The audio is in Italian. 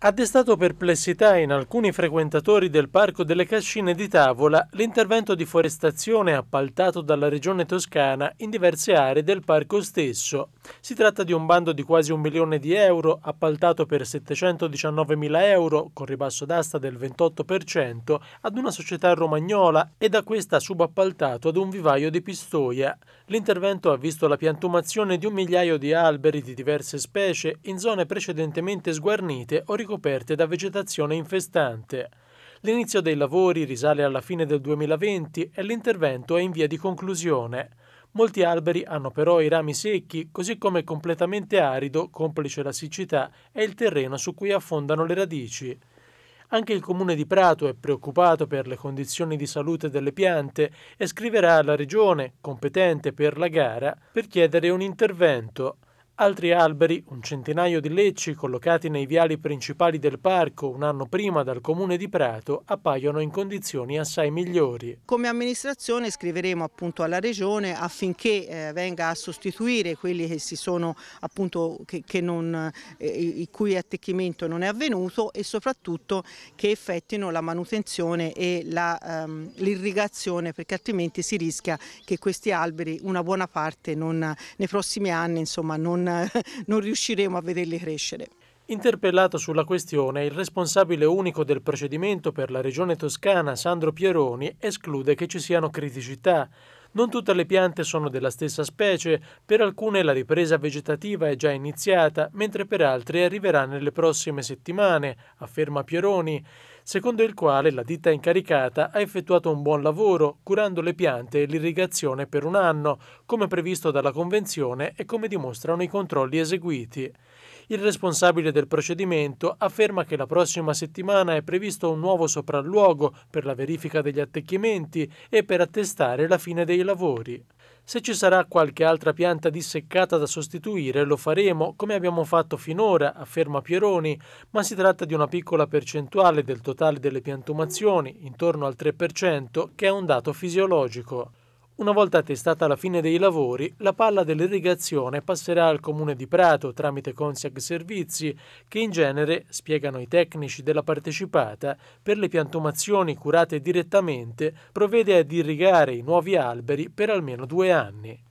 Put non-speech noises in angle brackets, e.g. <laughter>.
ha destato perplessità in alcuni frequentatori del Parco delle Cascine di Tavola l'intervento di forestazione appaltato dalla Regione Toscana in diverse aree del parco stesso. Si tratta di un bando di quasi un milione di euro appaltato per 719 mila euro con ribasso d'asta del 28% ad una società romagnola e da questa subappaltato ad un vivaio di Pistoia. L'intervento ha visto la piantumazione di un migliaio di alberi di diverse specie in zone precedentemente sguarnite o ricordate ricoperte da vegetazione infestante. L'inizio dei lavori risale alla fine del 2020 e l'intervento è in via di conclusione. Molti alberi hanno però i rami secchi, così come completamente arido, complice la siccità, è il terreno su cui affondano le radici. Anche il comune di Prato è preoccupato per le condizioni di salute delle piante e scriverà alla regione, competente per la gara, per chiedere un intervento. Altri alberi, un centinaio di lecci collocati nei viali principali del parco un anno prima dal comune di Prato, appaiono in condizioni assai migliori. Come amministrazione scriveremo appunto alla regione affinché eh, venga a sostituire quelli che si sono appunto che, che non, eh, il cui attecchimento non è avvenuto e soprattutto che effettino la manutenzione e ehm, l'irrigazione ehm, perché altrimenti si rischia che questi alberi una buona parte non, nei prossimi anni insomma non <laughs> non, riusciremo a vederli crescere. Interpellato sulla questione, il responsabile unico del procedimento per la regione toscana, Sandro Pieroni, esclude che ci siano criticità. Non tutte le piante sono della stessa specie, per alcune la ripresa vegetativa è già iniziata, mentre per altre arriverà nelle prossime settimane, afferma Pieroni secondo il quale la ditta incaricata ha effettuato un buon lavoro curando le piante e l'irrigazione per un anno, come previsto dalla Convenzione e come dimostrano i controlli eseguiti. Il responsabile del procedimento afferma che la prossima settimana è previsto un nuovo sopralluogo per la verifica degli attecchimenti e per attestare la fine dei lavori. Se ci sarà qualche altra pianta disseccata da sostituire, lo faremo come abbiamo fatto finora, afferma Pieroni, ma si tratta di una piccola percentuale del totale delle piantumazioni, intorno al 3%, che è un dato fisiologico. Una volta attestata la fine dei lavori, la palla dell'irrigazione passerà al comune di Prato tramite Consiag Servizi, che in genere, spiegano i tecnici della partecipata, per le piantumazioni curate direttamente provvede ad irrigare i nuovi alberi per almeno due anni.